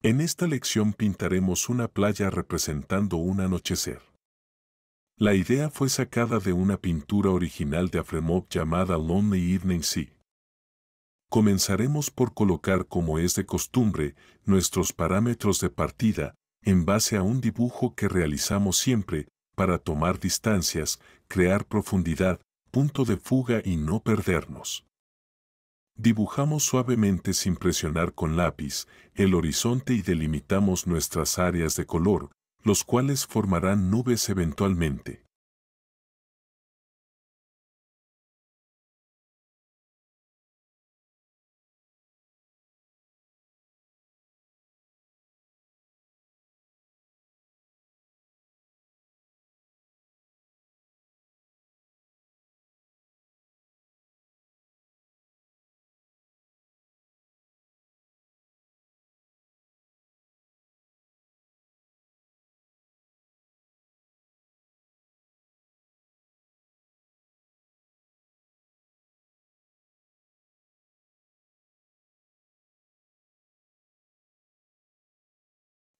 En esta lección pintaremos una playa representando un anochecer. La idea fue sacada de una pintura original de Afremov llamada Lonely Evening Sea. Comenzaremos por colocar como es de costumbre nuestros parámetros de partida en base a un dibujo que realizamos siempre para tomar distancias, crear profundidad, punto de fuga y no perdernos. Dibujamos suavemente sin presionar con lápiz el horizonte y delimitamos nuestras áreas de color, los cuales formarán nubes eventualmente.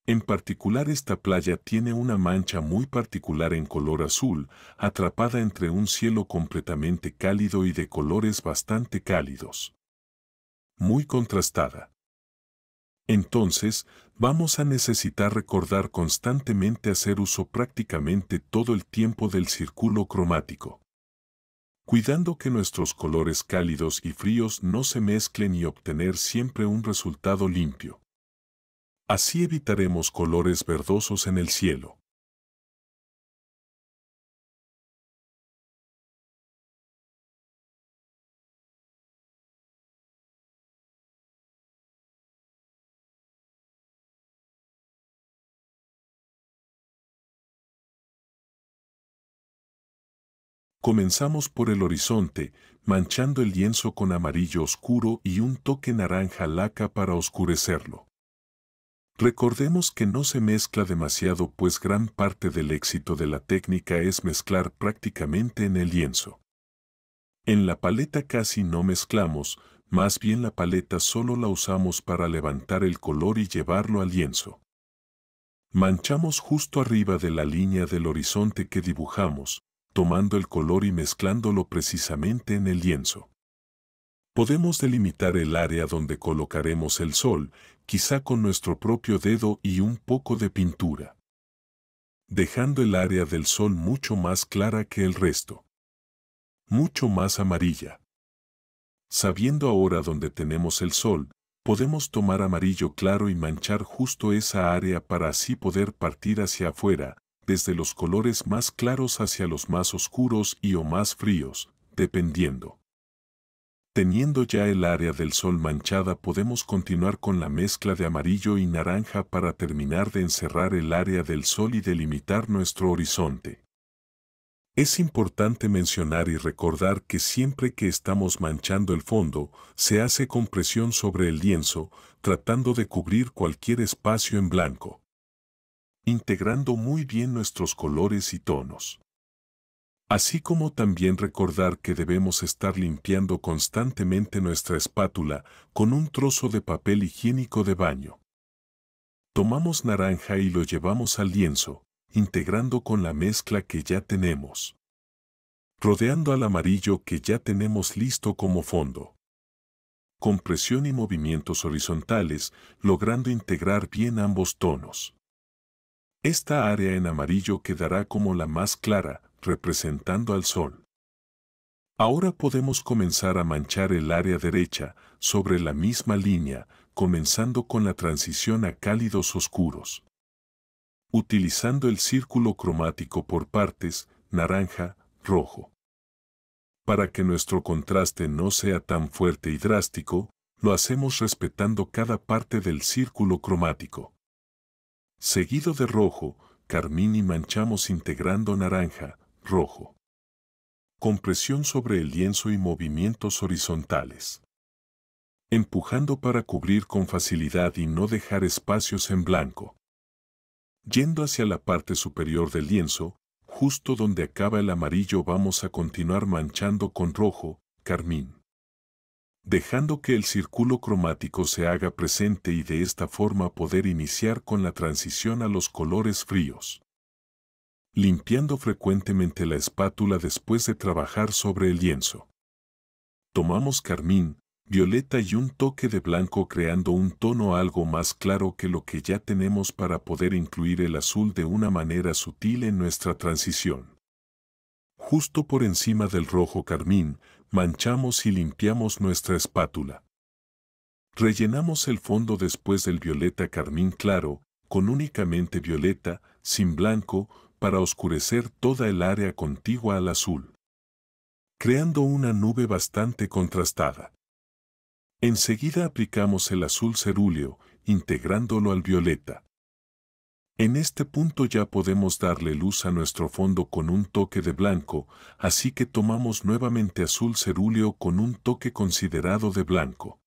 En particular esta playa tiene una mancha muy particular en color azul, atrapada entre un cielo completamente cálido y de colores bastante cálidos. Muy contrastada. Entonces, vamos a necesitar recordar constantemente hacer uso prácticamente todo el tiempo del círculo cromático. Cuidando que nuestros colores cálidos y fríos no se mezclen y obtener siempre un resultado limpio. Así evitaremos colores verdosos en el cielo. Comenzamos por el horizonte, manchando el lienzo con amarillo oscuro y un toque naranja laca para oscurecerlo. Recordemos que no se mezcla demasiado pues gran parte del éxito de la técnica es mezclar prácticamente en el lienzo. En la paleta casi no mezclamos, más bien la paleta solo la usamos para levantar el color y llevarlo al lienzo. Manchamos justo arriba de la línea del horizonte que dibujamos, tomando el color y mezclándolo precisamente en el lienzo podemos delimitar el área donde colocaremos el sol, quizá con nuestro propio dedo y un poco de pintura. Dejando el área del sol mucho más clara que el resto. Mucho más amarilla. Sabiendo ahora dónde tenemos el sol, podemos tomar amarillo claro y manchar justo esa área para así poder partir hacia afuera, desde los colores más claros hacia los más oscuros y o más fríos, dependiendo. Teniendo ya el área del sol manchada podemos continuar con la mezcla de amarillo y naranja para terminar de encerrar el área del sol y delimitar nuestro horizonte. Es importante mencionar y recordar que siempre que estamos manchando el fondo, se hace con presión sobre el lienzo, tratando de cubrir cualquier espacio en blanco, integrando muy bien nuestros colores y tonos. Así como también recordar que debemos estar limpiando constantemente nuestra espátula con un trozo de papel higiénico de baño. Tomamos naranja y lo llevamos al lienzo, integrando con la mezcla que ya tenemos. Rodeando al amarillo que ya tenemos listo como fondo. Con presión y movimientos horizontales, logrando integrar bien ambos tonos. Esta área en amarillo quedará como la más clara, representando al Sol. Ahora podemos comenzar a manchar el área derecha sobre la misma línea, comenzando con la transición a cálidos oscuros. Utilizando el círculo cromático por partes, naranja, rojo. Para que nuestro contraste no sea tan fuerte y drástico, lo hacemos respetando cada parte del círculo cromático. Seguido de rojo, carmín y manchamos integrando naranja, rojo. Compresión sobre el lienzo y movimientos horizontales. Empujando para cubrir con facilidad y no dejar espacios en blanco. Yendo hacia la parte superior del lienzo, justo donde acaba el amarillo vamos a continuar manchando con rojo, carmín. Dejando que el círculo cromático se haga presente y de esta forma poder iniciar con la transición a los colores fríos limpiando frecuentemente la espátula después de trabajar sobre el lienzo. Tomamos carmín, violeta y un toque de blanco creando un tono algo más claro que lo que ya tenemos para poder incluir el azul de una manera sutil en nuestra transición. Justo por encima del rojo carmín, manchamos y limpiamos nuestra espátula. Rellenamos el fondo después del violeta carmín claro, con únicamente violeta, sin blanco, para oscurecer toda el área contigua al azul, creando una nube bastante contrastada. Enseguida aplicamos el azul cerúleo, integrándolo al violeta. En este punto ya podemos darle luz a nuestro fondo con un toque de blanco, así que tomamos nuevamente azul cerúleo con un toque considerado de blanco.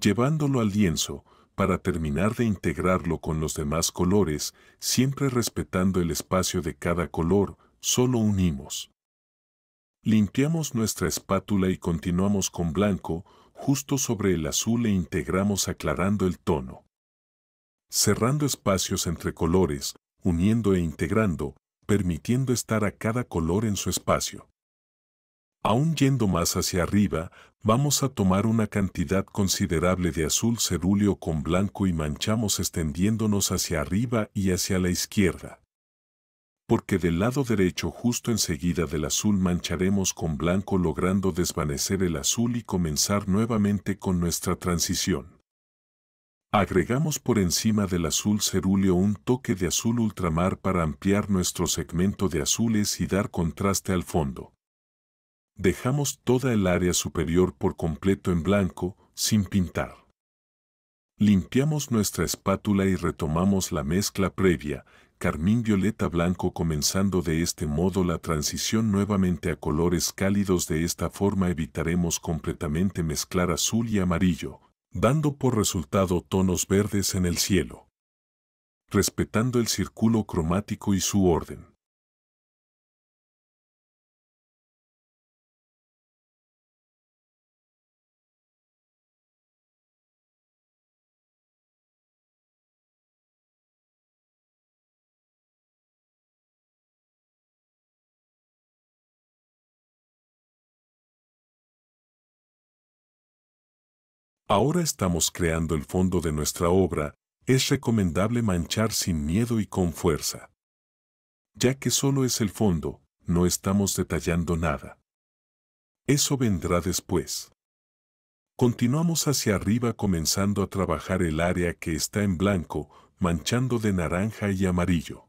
Llevándolo al lienzo, para terminar de integrarlo con los demás colores, siempre respetando el espacio de cada color, solo unimos. Limpiamos nuestra espátula y continuamos con blanco, justo sobre el azul e integramos aclarando el tono. Cerrando espacios entre colores, uniendo e integrando, permitiendo estar a cada color en su espacio. Aún yendo más hacia arriba, Vamos a tomar una cantidad considerable de azul cerúleo con blanco y manchamos extendiéndonos hacia arriba y hacia la izquierda. Porque del lado derecho justo enseguida del azul mancharemos con blanco logrando desvanecer el azul y comenzar nuevamente con nuestra transición. Agregamos por encima del azul cerúleo un toque de azul ultramar para ampliar nuestro segmento de azules y dar contraste al fondo dejamos toda el área superior por completo en blanco, sin pintar. Limpiamos nuestra espátula y retomamos la mezcla previa, carmín violeta blanco comenzando de este modo la transición nuevamente a colores cálidos de esta forma evitaremos completamente mezclar azul y amarillo, dando por resultado tonos verdes en el cielo. Respetando el círculo cromático y su orden. Ahora estamos creando el fondo de nuestra obra, es recomendable manchar sin miedo y con fuerza. Ya que solo es el fondo, no estamos detallando nada. Eso vendrá después. Continuamos hacia arriba comenzando a trabajar el área que está en blanco, manchando de naranja y amarillo.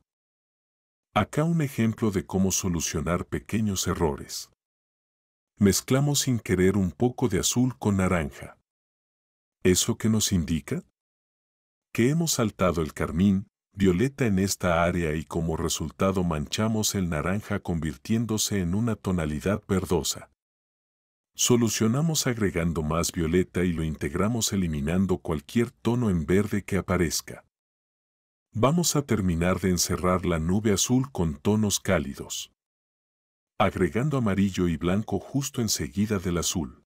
Acá un ejemplo de cómo solucionar pequeños errores. Mezclamos sin querer un poco de azul con naranja. ¿Eso qué nos indica? Que hemos saltado el carmín, violeta en esta área y como resultado manchamos el naranja convirtiéndose en una tonalidad verdosa. Solucionamos agregando más violeta y lo integramos eliminando cualquier tono en verde que aparezca. Vamos a terminar de encerrar la nube azul con tonos cálidos. Agregando amarillo y blanco justo enseguida del azul.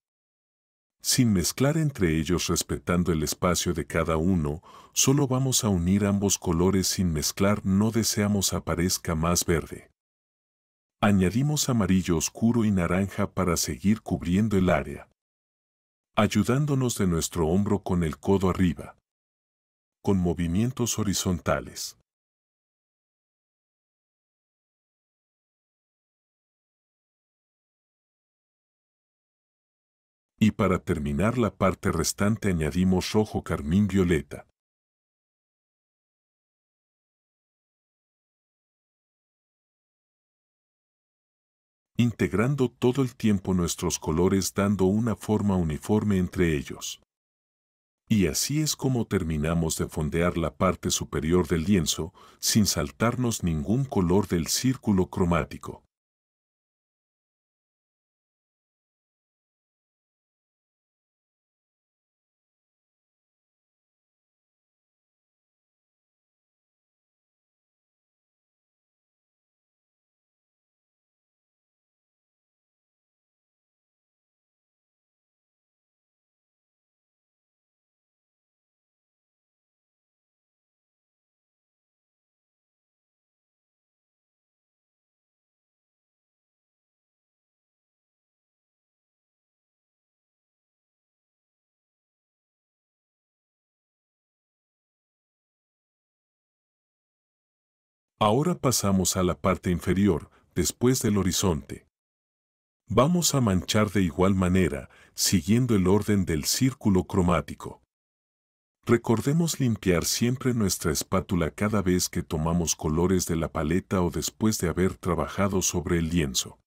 Sin mezclar entre ellos respetando el espacio de cada uno, solo vamos a unir ambos colores sin mezclar no deseamos aparezca más verde. Añadimos amarillo oscuro y naranja para seguir cubriendo el área. Ayudándonos de nuestro hombro con el codo arriba. Con movimientos horizontales. Y para terminar la parte restante añadimos rojo carmín violeta. integrando todo el tiempo nuestros colores dando una forma uniforme entre ellos. Y así es como terminamos de fondear la parte superior del lienzo sin saltarnos ningún color del círculo cromático. Ahora pasamos a la parte inferior, después del horizonte. Vamos a manchar de igual manera, siguiendo el orden del círculo cromático. Recordemos limpiar siempre nuestra espátula cada vez que tomamos colores de la paleta o después de haber trabajado sobre el lienzo.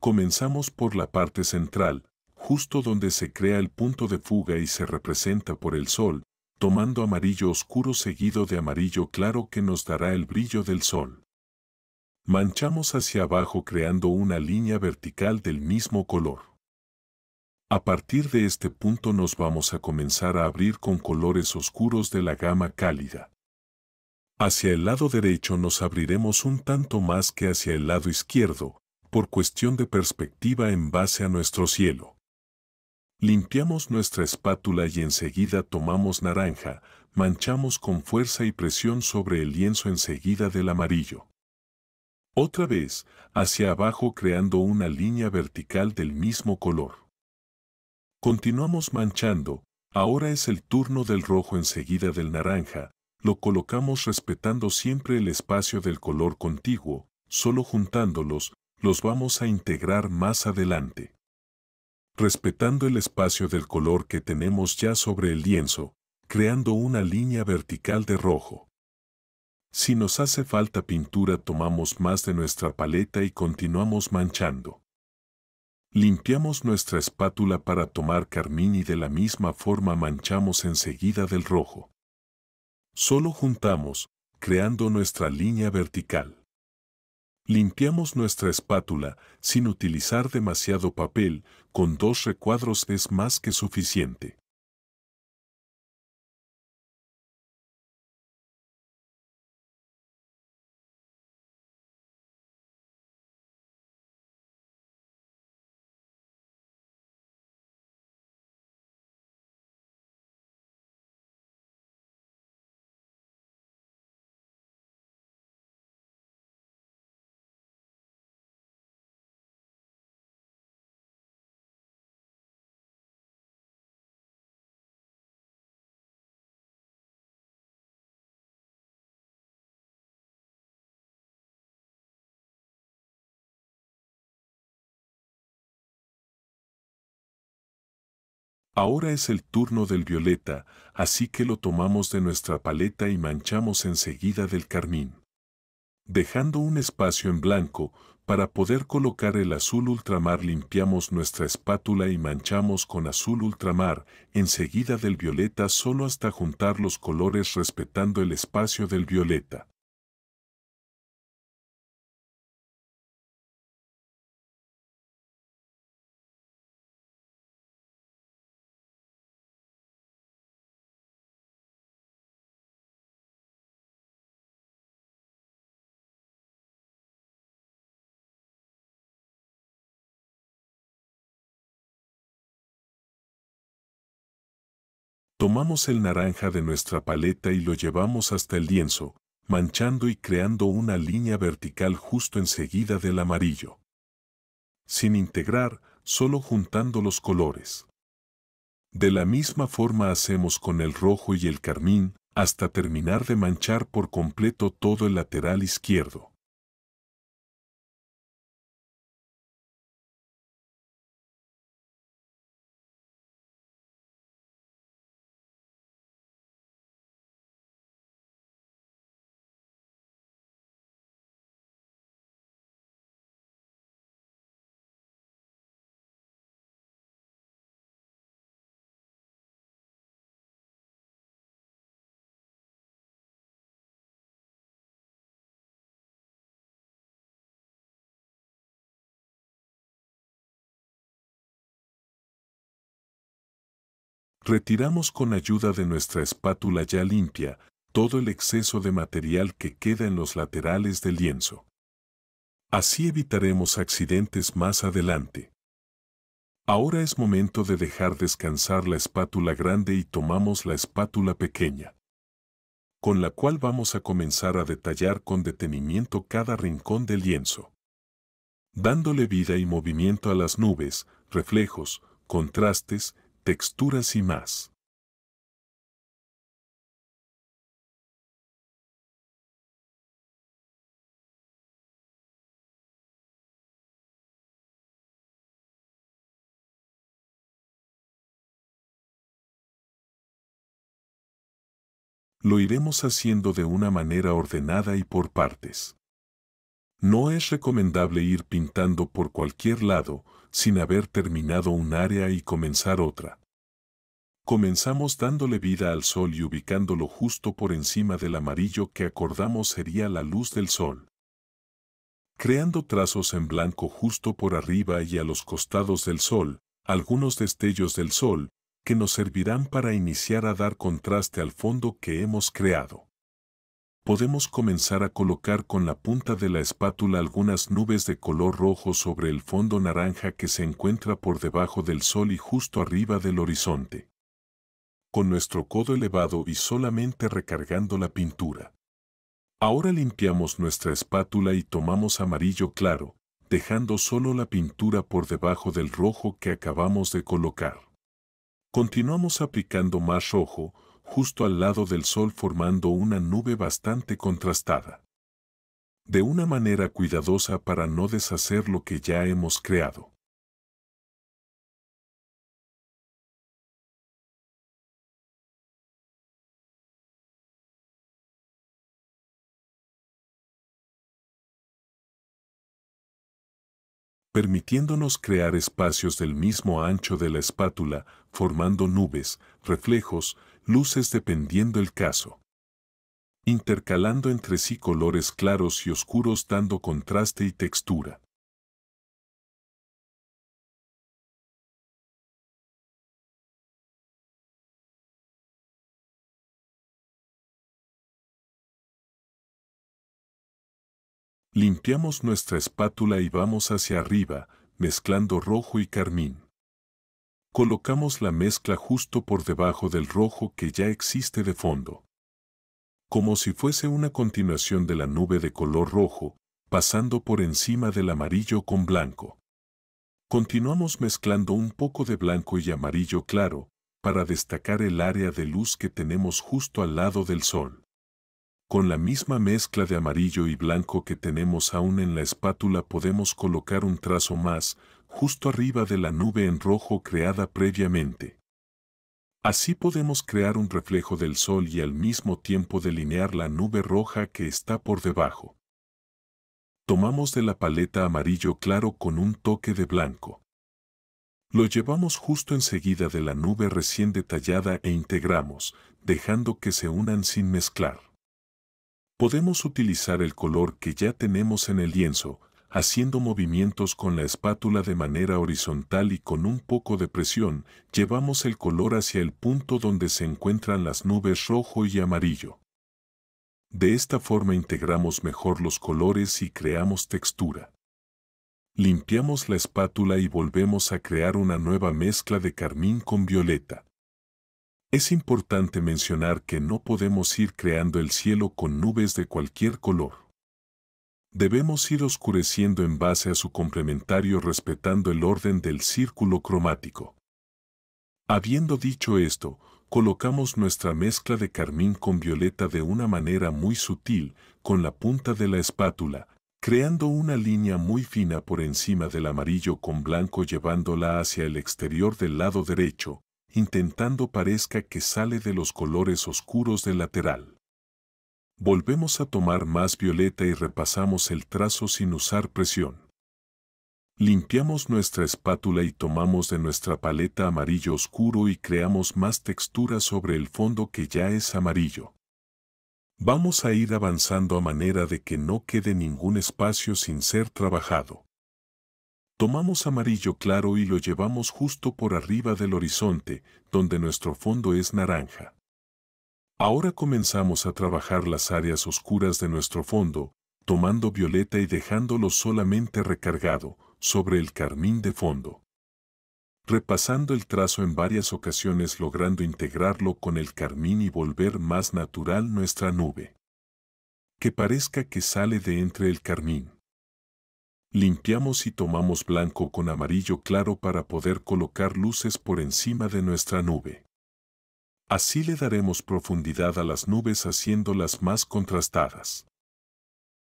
Comenzamos por la parte central, justo donde se crea el punto de fuga y se representa por el sol, tomando amarillo oscuro seguido de amarillo claro que nos dará el brillo del sol. Manchamos hacia abajo creando una línea vertical del mismo color. A partir de este punto nos vamos a comenzar a abrir con colores oscuros de la gama cálida. Hacia el lado derecho nos abriremos un tanto más que hacia el lado izquierdo, por cuestión de perspectiva en base a nuestro cielo. Limpiamos nuestra espátula y enseguida tomamos naranja, manchamos con fuerza y presión sobre el lienzo enseguida del amarillo. Otra vez, hacia abajo creando una línea vertical del mismo color. Continuamos manchando, ahora es el turno del rojo enseguida del naranja, lo colocamos respetando siempre el espacio del color contiguo, solo juntándolos, los vamos a integrar más adelante respetando el espacio del color que tenemos ya sobre el lienzo, creando una línea vertical de rojo. Si nos hace falta pintura tomamos más de nuestra paleta y continuamos manchando. Limpiamos nuestra espátula para tomar carmín y de la misma forma manchamos enseguida del rojo. Solo juntamos, creando nuestra línea vertical. Limpiamos nuestra espátula sin utilizar demasiado papel, con dos recuadros es más que suficiente. Ahora es el turno del violeta, así que lo tomamos de nuestra paleta y manchamos enseguida del carmín. Dejando un espacio en blanco, para poder colocar el azul ultramar limpiamos nuestra espátula y manchamos con azul ultramar, enseguida del violeta solo hasta juntar los colores respetando el espacio del violeta. Tomamos el naranja de nuestra paleta y lo llevamos hasta el lienzo, manchando y creando una línea vertical justo enseguida del amarillo. Sin integrar, solo juntando los colores. De la misma forma hacemos con el rojo y el carmín, hasta terminar de manchar por completo todo el lateral izquierdo. retiramos con ayuda de nuestra espátula ya limpia todo el exceso de material que queda en los laterales del lienzo. Así evitaremos accidentes más adelante. Ahora es momento de dejar descansar la espátula grande y tomamos la espátula pequeña, con la cual vamos a comenzar a detallar con detenimiento cada rincón del lienzo, dándole vida y movimiento a las nubes, reflejos, contrastes texturas y más. Lo iremos haciendo de una manera ordenada y por partes. No es recomendable ir pintando por cualquier lado, sin haber terminado un área y comenzar otra. Comenzamos dándole vida al sol y ubicándolo justo por encima del amarillo que acordamos sería la luz del sol. Creando trazos en blanco justo por arriba y a los costados del sol, algunos destellos del sol, que nos servirán para iniciar a dar contraste al fondo que hemos creado podemos comenzar a colocar con la punta de la espátula algunas nubes de color rojo sobre el fondo naranja que se encuentra por debajo del sol y justo arriba del horizonte. Con nuestro codo elevado y solamente recargando la pintura. Ahora limpiamos nuestra espátula y tomamos amarillo claro, dejando solo la pintura por debajo del rojo que acabamos de colocar. Continuamos aplicando más rojo, justo al lado del sol formando una nube bastante contrastada. De una manera cuidadosa para no deshacer lo que ya hemos creado. permitiéndonos crear espacios del mismo ancho de la espátula, formando nubes, reflejos, luces dependiendo el caso. Intercalando entre sí colores claros y oscuros dando contraste y textura. Limpiamos nuestra espátula y vamos hacia arriba, mezclando rojo y carmín colocamos la mezcla justo por debajo del rojo que ya existe de fondo. Como si fuese una continuación de la nube de color rojo, pasando por encima del amarillo con blanco. Continuamos mezclando un poco de blanco y amarillo claro, para destacar el área de luz que tenemos justo al lado del sol. Con la misma mezcla de amarillo y blanco que tenemos aún en la espátula podemos colocar un trazo más, justo arriba de la nube en rojo creada previamente. Así podemos crear un reflejo del sol y al mismo tiempo delinear la nube roja que está por debajo. Tomamos de la paleta amarillo claro con un toque de blanco. Lo llevamos justo enseguida de la nube recién detallada e integramos, dejando que se unan sin mezclar. Podemos utilizar el color que ya tenemos en el lienzo, haciendo movimientos con la espátula de manera horizontal y con un poco de presión, llevamos el color hacia el punto donde se encuentran las nubes rojo y amarillo. De esta forma integramos mejor los colores y creamos textura. Limpiamos la espátula y volvemos a crear una nueva mezcla de carmín con violeta. Es importante mencionar que no podemos ir creando el cielo con nubes de cualquier color debemos ir oscureciendo en base a su complementario respetando el orden del círculo cromático. Habiendo dicho esto, colocamos nuestra mezcla de carmín con violeta de una manera muy sutil, con la punta de la espátula, creando una línea muy fina por encima del amarillo con blanco llevándola hacia el exterior del lado derecho, intentando parezca que sale de los colores oscuros del lateral. Volvemos a tomar más violeta y repasamos el trazo sin usar presión. Limpiamos nuestra espátula y tomamos de nuestra paleta amarillo oscuro y creamos más textura sobre el fondo que ya es amarillo. Vamos a ir avanzando a manera de que no quede ningún espacio sin ser trabajado. Tomamos amarillo claro y lo llevamos justo por arriba del horizonte, donde nuestro fondo es naranja. Ahora comenzamos a trabajar las áreas oscuras de nuestro fondo, tomando violeta y dejándolo solamente recargado sobre el carmín de fondo. Repasando el trazo en varias ocasiones logrando integrarlo con el carmín y volver más natural nuestra nube. Que parezca que sale de entre el carmín. Limpiamos y tomamos blanco con amarillo claro para poder colocar luces por encima de nuestra nube. Así le daremos profundidad a las nubes haciéndolas más contrastadas.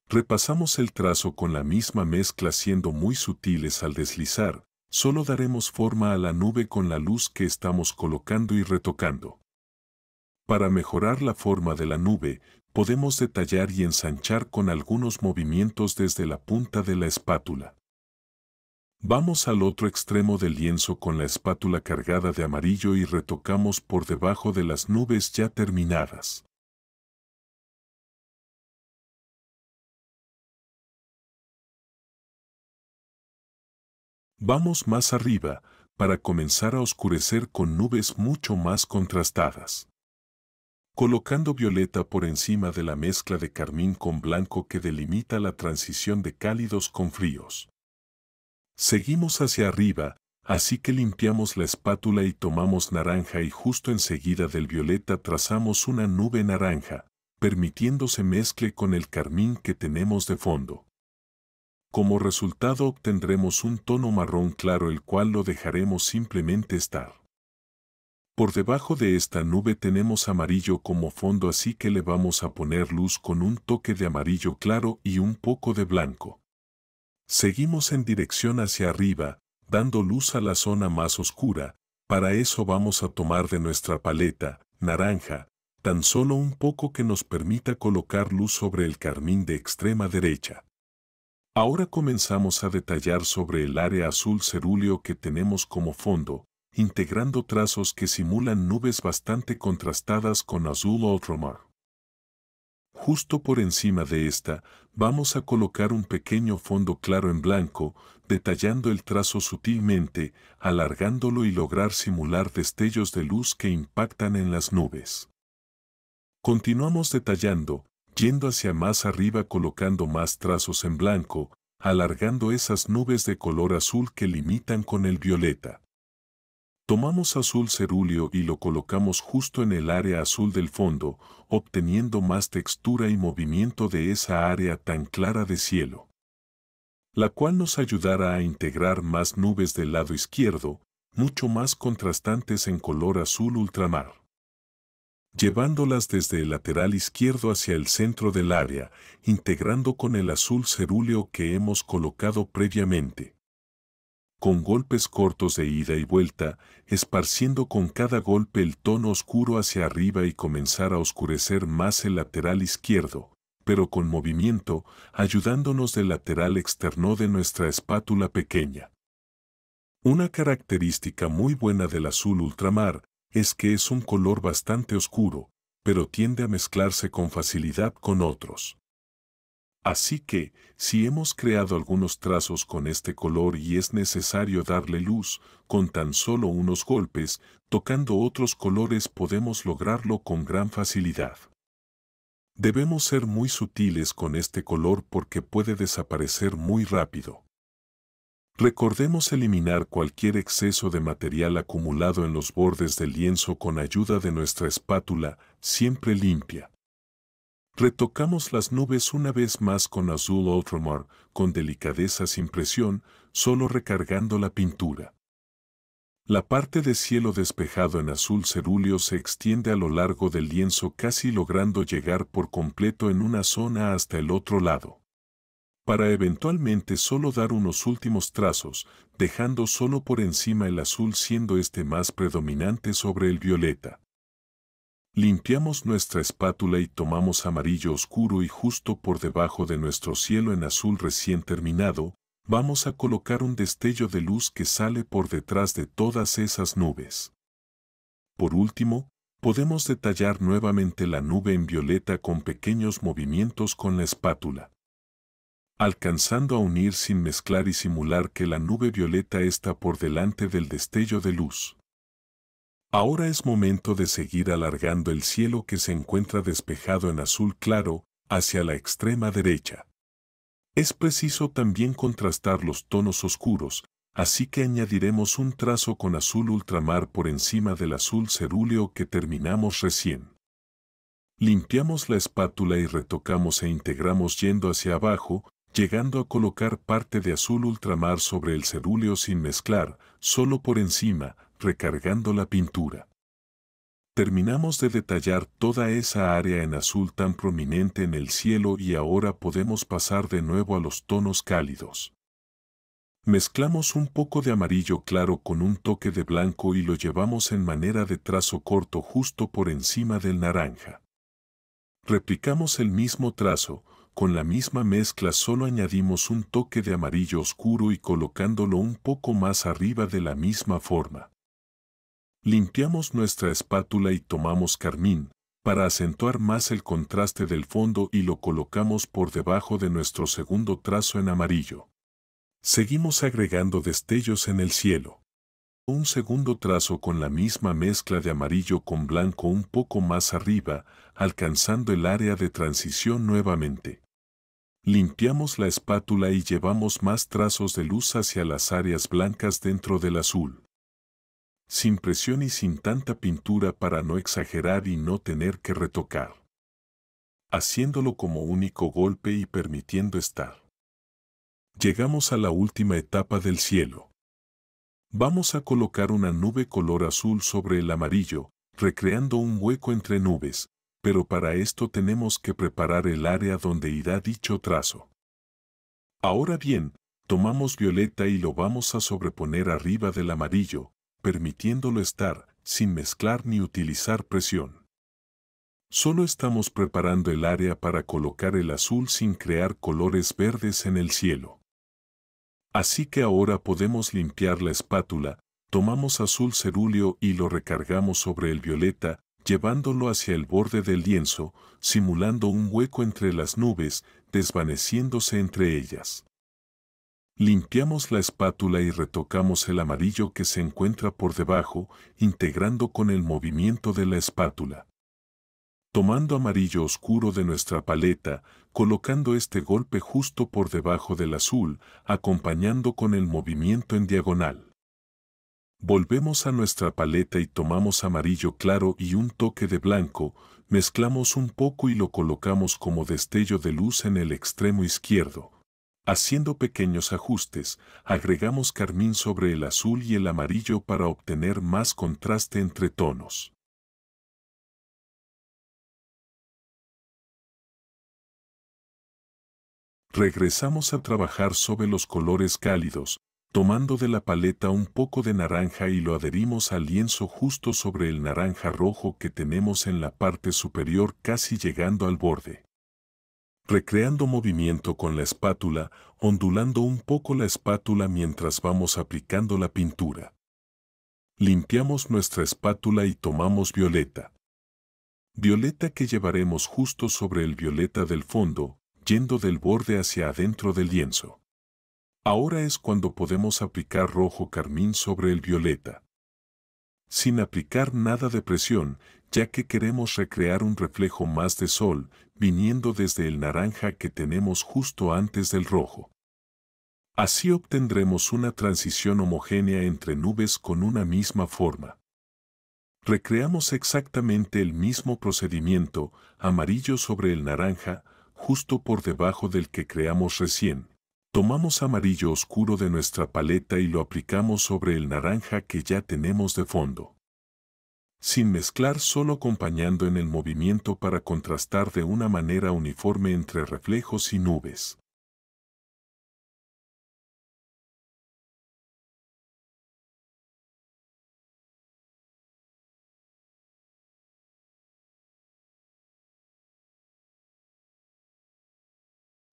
Repasamos el trazo con la misma mezcla siendo muy sutiles al deslizar, solo daremos forma a la nube con la luz que estamos colocando y retocando. Para mejorar la forma de la nube, podemos detallar y ensanchar con algunos movimientos desde la punta de la espátula. Vamos al otro extremo del lienzo con la espátula cargada de amarillo y retocamos por debajo de las nubes ya terminadas. Vamos más arriba, para comenzar a oscurecer con nubes mucho más contrastadas. Colocando violeta por encima de la mezcla de carmín con blanco que delimita la transición de cálidos con fríos. Seguimos hacia arriba, así que limpiamos la espátula y tomamos naranja y justo enseguida del violeta trazamos una nube naranja, permitiéndose mezcle con el carmín que tenemos de fondo. Como resultado obtendremos un tono marrón claro el cual lo dejaremos simplemente estar. Por debajo de esta nube tenemos amarillo como fondo así que le vamos a poner luz con un toque de amarillo claro y un poco de blanco. Seguimos en dirección hacia arriba, dando luz a la zona más oscura, para eso vamos a tomar de nuestra paleta, naranja, tan solo un poco que nos permita colocar luz sobre el carmín de extrema derecha. Ahora comenzamos a detallar sobre el área azul cerúleo que tenemos como fondo, integrando trazos que simulan nubes bastante contrastadas con azul ultramar. Justo por encima de esta, vamos a colocar un pequeño fondo claro en blanco, detallando el trazo sutilmente, alargándolo y lograr simular destellos de luz que impactan en las nubes. Continuamos detallando, yendo hacia más arriba colocando más trazos en blanco, alargando esas nubes de color azul que limitan con el violeta. Tomamos azul cerúleo y lo colocamos justo en el área azul del fondo, obteniendo más textura y movimiento de esa área tan clara de cielo. La cual nos ayudará a integrar más nubes del lado izquierdo, mucho más contrastantes en color azul ultramar. Llevándolas desde el lateral izquierdo hacia el centro del área, integrando con el azul cerúleo que hemos colocado previamente con golpes cortos de ida y vuelta, esparciendo con cada golpe el tono oscuro hacia arriba y comenzar a oscurecer más el lateral izquierdo, pero con movimiento, ayudándonos del lateral externo de nuestra espátula pequeña. Una característica muy buena del azul ultramar es que es un color bastante oscuro, pero tiende a mezclarse con facilidad con otros. Así que, si hemos creado algunos trazos con este color y es necesario darle luz, con tan solo unos golpes, tocando otros colores podemos lograrlo con gran facilidad. Debemos ser muy sutiles con este color porque puede desaparecer muy rápido. Recordemos eliminar cualquier exceso de material acumulado en los bordes del lienzo con ayuda de nuestra espátula, siempre limpia. Retocamos las nubes una vez más con azul ultramar, con delicadeza sin presión, solo recargando la pintura. La parte de cielo despejado en azul cerúleo se extiende a lo largo del lienzo casi logrando llegar por completo en una zona hasta el otro lado. Para eventualmente solo dar unos últimos trazos, dejando solo por encima el azul siendo este más predominante sobre el violeta. Limpiamos nuestra espátula y tomamos amarillo oscuro y justo por debajo de nuestro cielo en azul recién terminado, vamos a colocar un destello de luz que sale por detrás de todas esas nubes. Por último, podemos detallar nuevamente la nube en violeta con pequeños movimientos con la espátula. Alcanzando a unir sin mezclar y simular que la nube violeta está por delante del destello de luz. Ahora es momento de seguir alargando el cielo que se encuentra despejado en azul claro hacia la extrema derecha. Es preciso también contrastar los tonos oscuros, así que añadiremos un trazo con azul ultramar por encima del azul cerúleo que terminamos recién. Limpiamos la espátula y retocamos e integramos yendo hacia abajo, llegando a colocar parte de azul ultramar sobre el cerúleo sin mezclar, solo por encima, recargando la pintura. Terminamos de detallar toda esa área en azul tan prominente en el cielo y ahora podemos pasar de nuevo a los tonos cálidos. Mezclamos un poco de amarillo claro con un toque de blanco y lo llevamos en manera de trazo corto justo por encima del naranja. Replicamos el mismo trazo, con la misma mezcla solo añadimos un toque de amarillo oscuro y colocándolo un poco más arriba de la misma forma. Limpiamos nuestra espátula y tomamos carmín, para acentuar más el contraste del fondo y lo colocamos por debajo de nuestro segundo trazo en amarillo. Seguimos agregando destellos en el cielo. Un segundo trazo con la misma mezcla de amarillo con blanco un poco más arriba, alcanzando el área de transición nuevamente. Limpiamos la espátula y llevamos más trazos de luz hacia las áreas blancas dentro del azul sin presión y sin tanta pintura para no exagerar y no tener que retocar. Haciéndolo como único golpe y permitiendo estar. Llegamos a la última etapa del cielo. Vamos a colocar una nube color azul sobre el amarillo, recreando un hueco entre nubes, pero para esto tenemos que preparar el área donde irá dicho trazo. Ahora bien, tomamos violeta y lo vamos a sobreponer arriba del amarillo, permitiéndolo estar, sin mezclar ni utilizar presión. Solo estamos preparando el área para colocar el azul sin crear colores verdes en el cielo. Así que ahora podemos limpiar la espátula, tomamos azul cerúleo y lo recargamos sobre el violeta, llevándolo hacia el borde del lienzo, simulando un hueco entre las nubes, desvaneciéndose entre ellas. Limpiamos la espátula y retocamos el amarillo que se encuentra por debajo, integrando con el movimiento de la espátula. Tomando amarillo oscuro de nuestra paleta, colocando este golpe justo por debajo del azul, acompañando con el movimiento en diagonal. Volvemos a nuestra paleta y tomamos amarillo claro y un toque de blanco, mezclamos un poco y lo colocamos como destello de luz en el extremo izquierdo, Haciendo pequeños ajustes, agregamos carmín sobre el azul y el amarillo para obtener más contraste entre tonos. Regresamos a trabajar sobre los colores cálidos, tomando de la paleta un poco de naranja y lo adherimos al lienzo justo sobre el naranja rojo que tenemos en la parte superior casi llegando al borde recreando movimiento con la espátula, ondulando un poco la espátula mientras vamos aplicando la pintura. Limpiamos nuestra espátula y tomamos violeta. Violeta que llevaremos justo sobre el violeta del fondo, yendo del borde hacia adentro del lienzo. Ahora es cuando podemos aplicar rojo carmín sobre el violeta. Sin aplicar nada de presión, ya que queremos recrear un reflejo más de sol, viniendo desde el naranja que tenemos justo antes del rojo. Así obtendremos una transición homogénea entre nubes con una misma forma. Recreamos exactamente el mismo procedimiento, amarillo sobre el naranja, justo por debajo del que creamos recién. Tomamos amarillo oscuro de nuestra paleta y lo aplicamos sobre el naranja que ya tenemos de fondo sin mezclar solo acompañando en el movimiento para contrastar de una manera uniforme entre reflejos y nubes.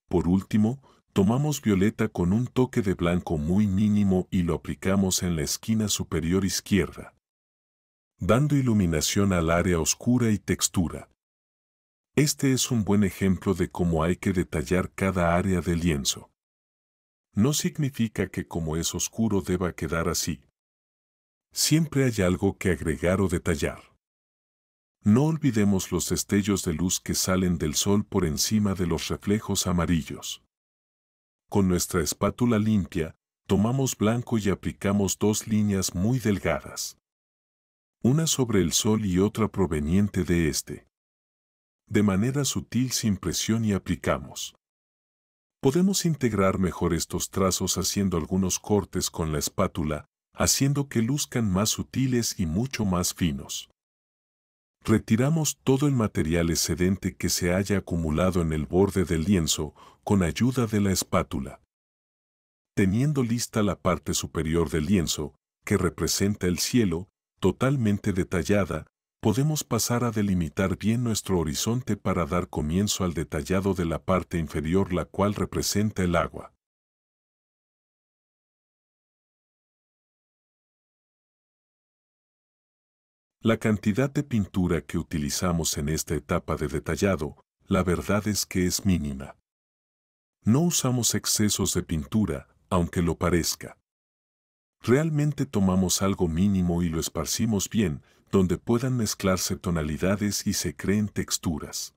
Por último, tomamos violeta con un toque de blanco muy mínimo y lo aplicamos en la esquina superior izquierda dando iluminación al área oscura y textura. Este es un buen ejemplo de cómo hay que detallar cada área del lienzo. No significa que como es oscuro deba quedar así. Siempre hay algo que agregar o detallar. No olvidemos los destellos de luz que salen del sol por encima de los reflejos amarillos. Con nuestra espátula limpia, tomamos blanco y aplicamos dos líneas muy delgadas una sobre el Sol y otra proveniente de este, De manera sutil sin presión y aplicamos. Podemos integrar mejor estos trazos haciendo algunos cortes con la espátula, haciendo que luzcan más sutiles y mucho más finos. Retiramos todo el material excedente que se haya acumulado en el borde del lienzo con ayuda de la espátula. Teniendo lista la parte superior del lienzo, que representa el cielo, totalmente detallada, podemos pasar a delimitar bien nuestro horizonte para dar comienzo al detallado de la parte inferior la cual representa el agua. La cantidad de pintura que utilizamos en esta etapa de detallado, la verdad es que es mínima. No usamos excesos de pintura, aunque lo parezca. Realmente tomamos algo mínimo y lo esparcimos bien, donde puedan mezclarse tonalidades y se creen texturas.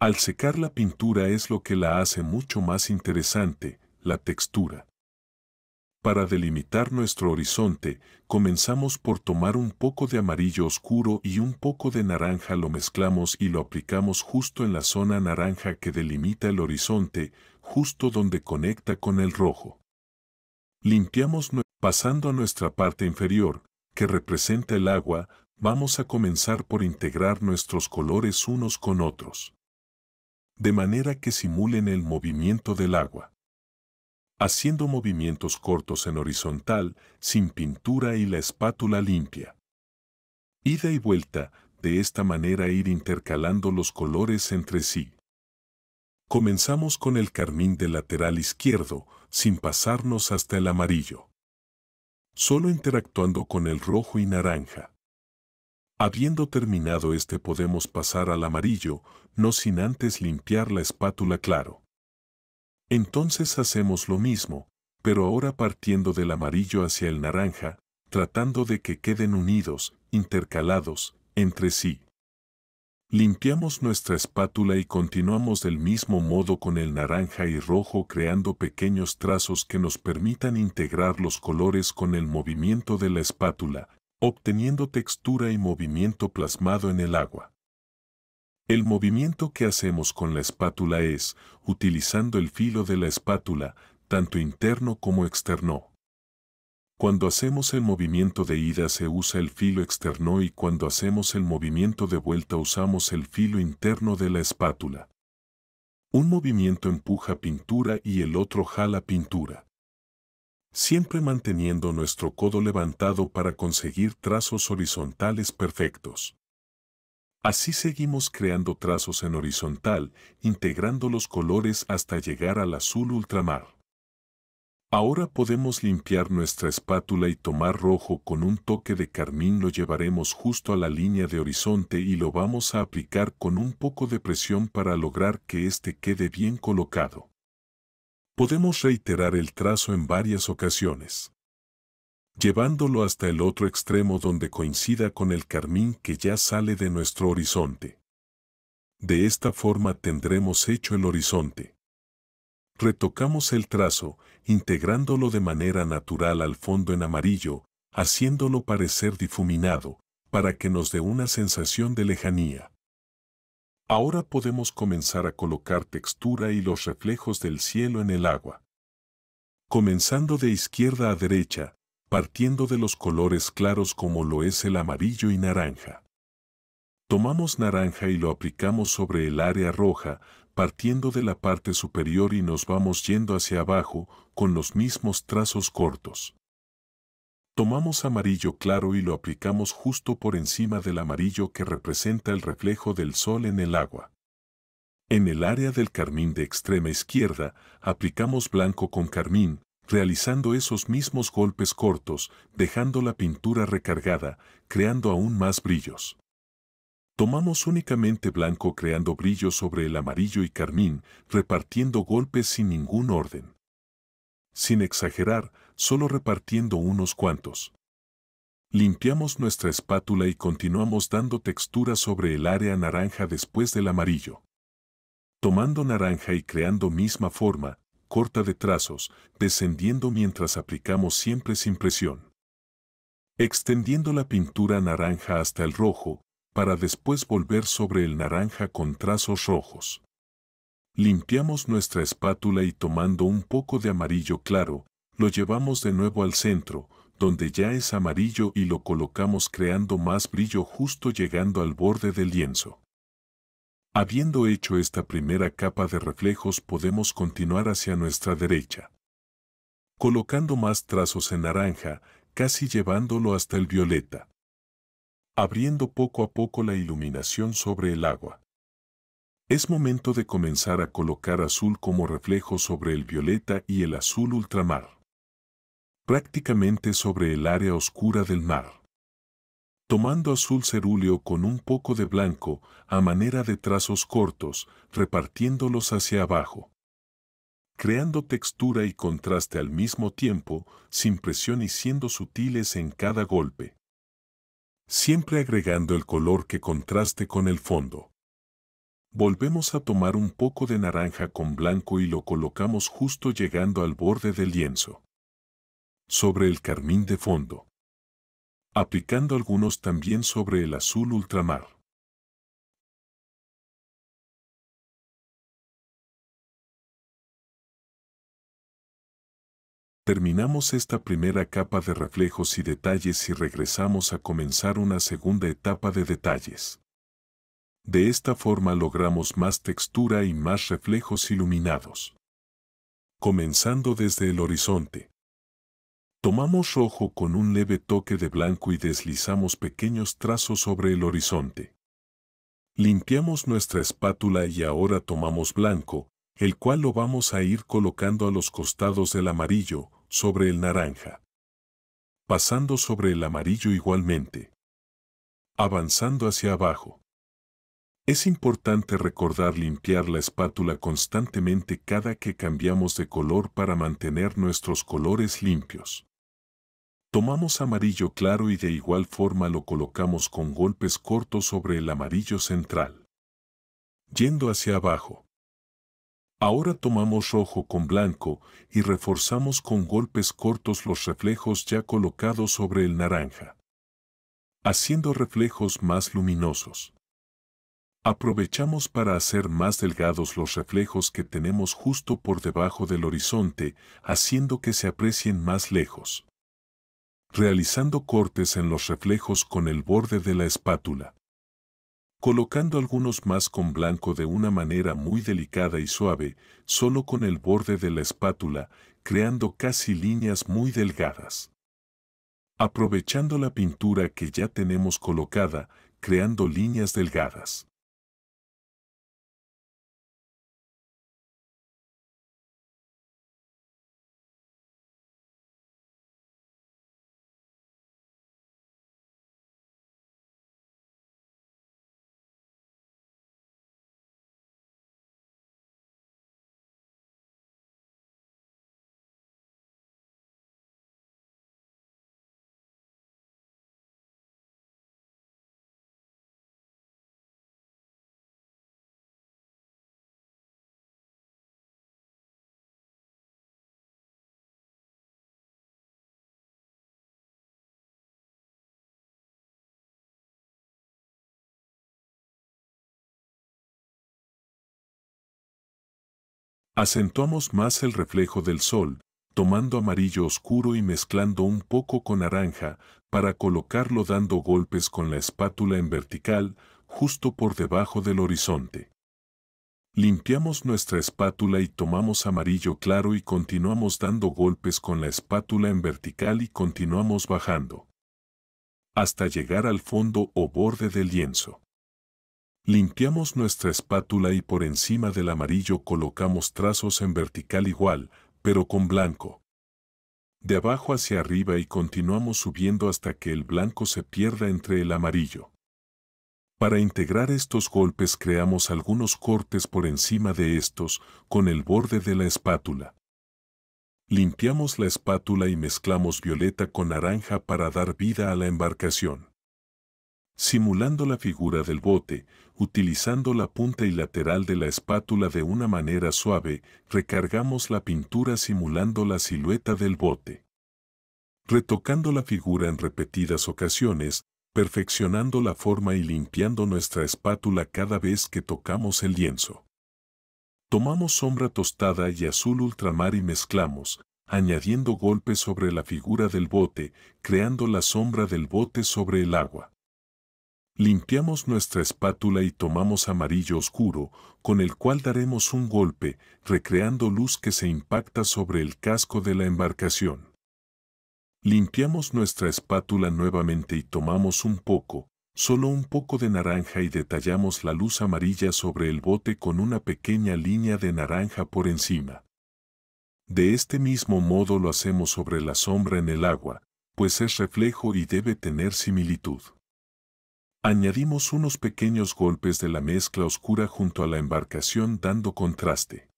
Al secar la pintura es lo que la hace mucho más interesante, la textura. Para delimitar nuestro horizonte, comenzamos por tomar un poco de amarillo oscuro y un poco de naranja lo mezclamos y lo aplicamos justo en la zona naranja que delimita el horizonte, justo donde conecta con el rojo. Limpiamos Pasando a nuestra parte inferior, que representa el agua, vamos a comenzar por integrar nuestros colores unos con otros. De manera que simulen el movimiento del agua. Haciendo movimientos cortos en horizontal, sin pintura y la espátula limpia. Ida y vuelta, de esta manera ir intercalando los colores entre sí. Comenzamos con el carmín del lateral izquierdo, sin pasarnos hasta el amarillo solo interactuando con el rojo y naranja. Habiendo terminado este podemos pasar al amarillo, no sin antes limpiar la espátula claro. Entonces hacemos lo mismo, pero ahora partiendo del amarillo hacia el naranja, tratando de que queden unidos, intercalados, entre sí. Limpiamos nuestra espátula y continuamos del mismo modo con el naranja y rojo creando pequeños trazos que nos permitan integrar los colores con el movimiento de la espátula, obteniendo textura y movimiento plasmado en el agua. El movimiento que hacemos con la espátula es, utilizando el filo de la espátula, tanto interno como externo. Cuando hacemos el movimiento de ida se usa el filo externo y cuando hacemos el movimiento de vuelta usamos el filo interno de la espátula. Un movimiento empuja pintura y el otro jala pintura. Siempre manteniendo nuestro codo levantado para conseguir trazos horizontales perfectos. Así seguimos creando trazos en horizontal, integrando los colores hasta llegar al azul ultramar. Ahora podemos limpiar nuestra espátula y tomar rojo con un toque de carmín lo llevaremos justo a la línea de horizonte y lo vamos a aplicar con un poco de presión para lograr que éste quede bien colocado. Podemos reiterar el trazo en varias ocasiones, llevándolo hasta el otro extremo donde coincida con el carmín que ya sale de nuestro horizonte. De esta forma tendremos hecho el horizonte retocamos el trazo, integrándolo de manera natural al fondo en amarillo, haciéndolo parecer difuminado, para que nos dé una sensación de lejanía. Ahora podemos comenzar a colocar textura y los reflejos del cielo en el agua. Comenzando de izquierda a derecha, partiendo de los colores claros como lo es el amarillo y naranja. Tomamos naranja y lo aplicamos sobre el área roja, partiendo de la parte superior y nos vamos yendo hacia abajo con los mismos trazos cortos. Tomamos amarillo claro y lo aplicamos justo por encima del amarillo que representa el reflejo del sol en el agua. En el área del carmín de extrema izquierda, aplicamos blanco con carmín, realizando esos mismos golpes cortos, dejando la pintura recargada, creando aún más brillos. Tomamos únicamente blanco creando brillo sobre el amarillo y carmín, repartiendo golpes sin ningún orden. Sin exagerar, solo repartiendo unos cuantos. Limpiamos nuestra espátula y continuamos dando textura sobre el área naranja después del amarillo. Tomando naranja y creando misma forma, corta de trazos, descendiendo mientras aplicamos siempre sin presión. Extendiendo la pintura naranja hasta el rojo, para después volver sobre el naranja con trazos rojos. Limpiamos nuestra espátula y tomando un poco de amarillo claro, lo llevamos de nuevo al centro, donde ya es amarillo y lo colocamos creando más brillo justo llegando al borde del lienzo. Habiendo hecho esta primera capa de reflejos podemos continuar hacia nuestra derecha. Colocando más trazos en naranja, casi llevándolo hasta el violeta abriendo poco a poco la iluminación sobre el agua. Es momento de comenzar a colocar azul como reflejo sobre el violeta y el azul ultramar. Prácticamente sobre el área oscura del mar. Tomando azul cerúleo con un poco de blanco, a manera de trazos cortos, repartiéndolos hacia abajo. Creando textura y contraste al mismo tiempo, sin presión y siendo sutiles en cada golpe siempre agregando el color que contraste con el fondo. Volvemos a tomar un poco de naranja con blanco y lo colocamos justo llegando al borde del lienzo. Sobre el carmín de fondo. Aplicando algunos también sobre el azul ultramar. Terminamos esta primera capa de reflejos y detalles y regresamos a comenzar una segunda etapa de detalles. De esta forma logramos más textura y más reflejos iluminados. Comenzando desde el horizonte. Tomamos rojo con un leve toque de blanco y deslizamos pequeños trazos sobre el horizonte. Limpiamos nuestra espátula y ahora tomamos blanco, el cual lo vamos a ir colocando a los costados del amarillo, sobre el naranja. Pasando sobre el amarillo igualmente. Avanzando hacia abajo. Es importante recordar limpiar la espátula constantemente cada que cambiamos de color para mantener nuestros colores limpios. Tomamos amarillo claro y de igual forma lo colocamos con golpes cortos sobre el amarillo central. Yendo hacia abajo. Ahora tomamos rojo con blanco y reforzamos con golpes cortos los reflejos ya colocados sobre el naranja, haciendo reflejos más luminosos. Aprovechamos para hacer más delgados los reflejos que tenemos justo por debajo del horizonte, haciendo que se aprecien más lejos. Realizando cortes en los reflejos con el borde de la espátula colocando algunos más con blanco de una manera muy delicada y suave, solo con el borde de la espátula, creando casi líneas muy delgadas. Aprovechando la pintura que ya tenemos colocada, creando líneas delgadas. Acentuamos más el reflejo del sol, tomando amarillo oscuro y mezclando un poco con naranja, para colocarlo dando golpes con la espátula en vertical, justo por debajo del horizonte. Limpiamos nuestra espátula y tomamos amarillo claro y continuamos dando golpes con la espátula en vertical y continuamos bajando. Hasta llegar al fondo o borde del lienzo. Limpiamos nuestra espátula y por encima del amarillo colocamos trazos en vertical igual, pero con blanco. De abajo hacia arriba y continuamos subiendo hasta que el blanco se pierda entre el amarillo. Para integrar estos golpes creamos algunos cortes por encima de estos con el borde de la espátula. Limpiamos la espátula y mezclamos violeta con naranja para dar vida a la embarcación simulando la figura del bote, utilizando la punta y lateral de la espátula de una manera suave, recargamos la pintura simulando la silueta del bote. Retocando la figura en repetidas ocasiones, perfeccionando la forma y limpiando nuestra espátula cada vez que tocamos el lienzo. Tomamos sombra tostada y azul ultramar y mezclamos, añadiendo golpes sobre la figura del bote, creando la sombra del bote sobre el agua. Limpiamos nuestra espátula y tomamos amarillo oscuro, con el cual daremos un golpe, recreando luz que se impacta sobre el casco de la embarcación. Limpiamos nuestra espátula nuevamente y tomamos un poco, solo un poco de naranja y detallamos la luz amarilla sobre el bote con una pequeña línea de naranja por encima. De este mismo modo lo hacemos sobre la sombra en el agua, pues es reflejo y debe tener similitud. Añadimos unos pequeños golpes de la mezcla oscura junto a la embarcación dando contraste.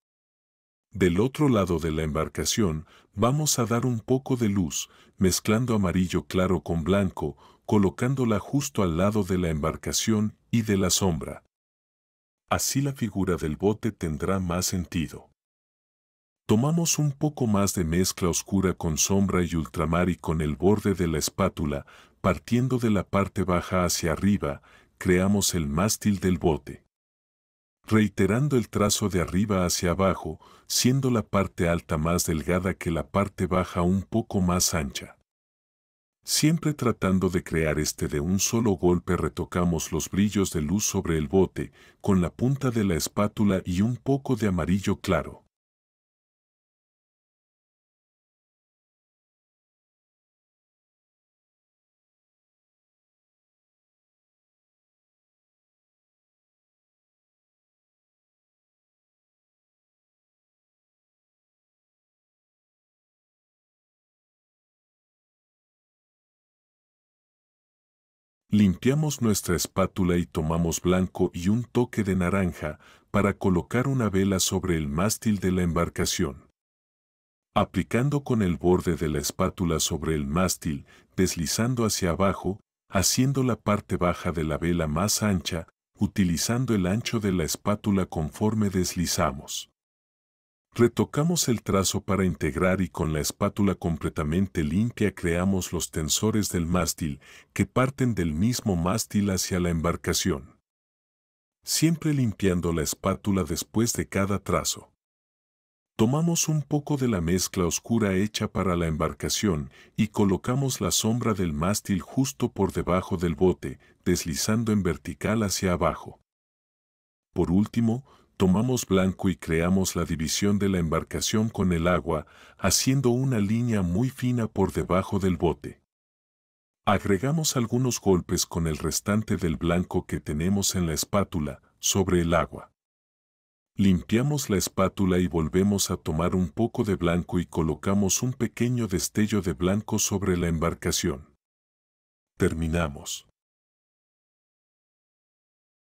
Del otro lado de la embarcación vamos a dar un poco de luz, mezclando amarillo claro con blanco, colocándola justo al lado de la embarcación y de la sombra. Así la figura del bote tendrá más sentido. Tomamos un poco más de mezcla oscura con sombra y ultramar y con el borde de la espátula partiendo de la parte baja hacia arriba, creamos el mástil del bote. Reiterando el trazo de arriba hacia abajo, siendo la parte alta más delgada que la parte baja un poco más ancha. Siempre tratando de crear este de un solo golpe retocamos los brillos de luz sobre el bote con la punta de la espátula y un poco de amarillo claro. Limpiamos nuestra espátula y tomamos blanco y un toque de naranja para colocar una vela sobre el mástil de la embarcación. Aplicando con el borde de la espátula sobre el mástil, deslizando hacia abajo, haciendo la parte baja de la vela más ancha, utilizando el ancho de la espátula conforme deslizamos. Retocamos el trazo para integrar y con la espátula completamente limpia creamos los tensores del mástil que parten del mismo mástil hacia la embarcación. Siempre limpiando la espátula después de cada trazo. Tomamos un poco de la mezcla oscura hecha para la embarcación y colocamos la sombra del mástil justo por debajo del bote, deslizando en vertical hacia abajo. Por último, tomamos blanco y creamos la división de la embarcación con el agua, haciendo una línea muy fina por debajo del bote. Agregamos algunos golpes con el restante del blanco que tenemos en la espátula, sobre el agua. Limpiamos la espátula y volvemos a tomar un poco de blanco y colocamos un pequeño destello de blanco sobre la embarcación. Terminamos.